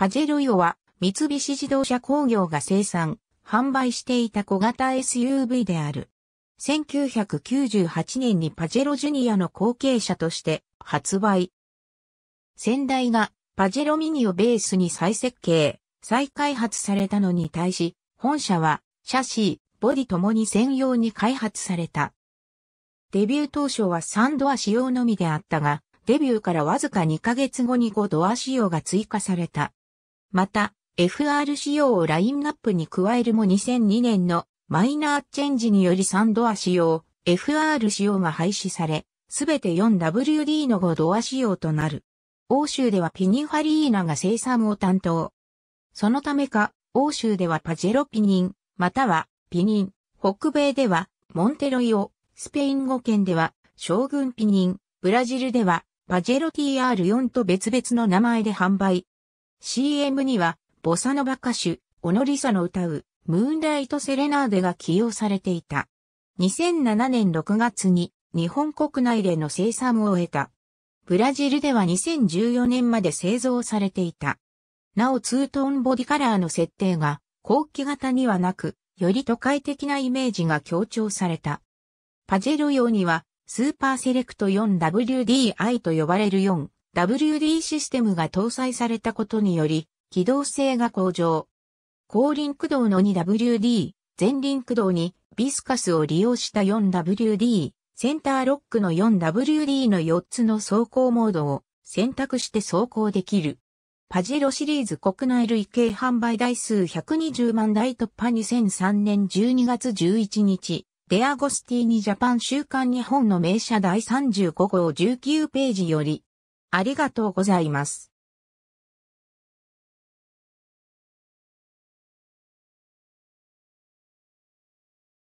パジェロヨは三菱自動車工業が生産、販売していた小型 SUV である。1998年にパジェロジュニアの後継者として発売。先代がパジェロミニをベースに再設計、再開発されたのに対し、本社はシャシー、ボディともに専用に開発された。デビュー当初は3ドア仕様のみであったが、デビューからわずか2ヶ月後に5ドア仕様が追加された。また、FR 仕様をラインナップに加えるも2002年のマイナーチェンジにより3ドア仕様、FR 仕様が廃止され、すべて 4WD の5ドア仕様となる。欧州ではピニファリーナが生産を担当。そのためか、欧州ではパジェロピニン、またはピニン、北米ではモンテロイオ、スペイン語圏では将軍ピニン、ブラジルではパジェロ TR4 と別々の名前で販売 CM には、ボサノバ歌手、オノリサの歌う、ムーンライト・セレナーデが起用されていた。2007年6月に、日本国内での生産を終えた。ブラジルでは2014年まで製造されていた。なおツートーンボディカラーの設定が、後期型にはなく、より都会的なイメージが強調された。パジェロ用には、スーパーセレクト 4WDI と呼ばれる4 WD システムが搭載されたことにより、機動性が向上。後輪駆動の 2WD、前輪駆動にビスカスを利用した 4WD、センターロックの 4WD の4つの走行モードを選択して走行できる。パジェロシリーズ国内累計販売台数120万台突破2003年12月11日、デアゴスティーニジャパン週刊日本の名車第35号19ページより、ありがとうございます。